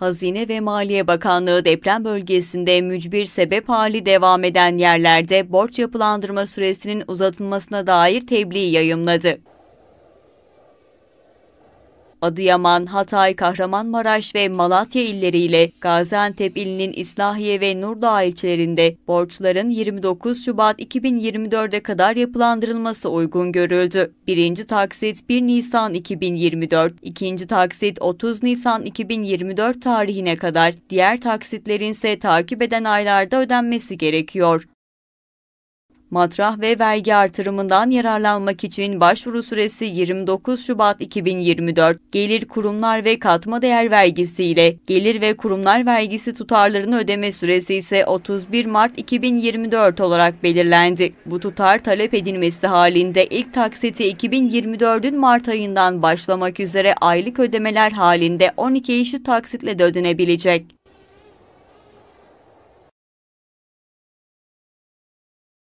Hazine ve Maliye Bakanlığı deprem bölgesinde mücbir sebep hali devam eden yerlerde borç yapılandırma süresinin uzatılmasına dair tebliğ yayımladı. Adıyaman, Hatay, Kahramanmaraş ve Malatya illeriyle Gaziantep ilinin İslahiye ve Nurdağ ilçelerinde borçların 29 Şubat 2024'e kadar yapılandırılması uygun görüldü. Birinci taksit 1 Nisan 2024, ikinci taksit 30 Nisan 2024 tarihine kadar, diğer taksitlerin ise takip eden aylarda ödenmesi gerekiyor matrah ve vergi artırımından yararlanmak için başvuru süresi 29 Şubat 2024. Gelir kurumlar ve katma değer vergisi ile gelir ve kurumlar vergisi tutarlarını ödeme süresi ise 31 Mart 2024 olarak belirlendi. Bu tutar talep edilmesi halinde ilk taksiti 2024'ün Mart ayından başlamak üzere aylık ödemeler halinde 12 eşit taksitle de ödenebilecek.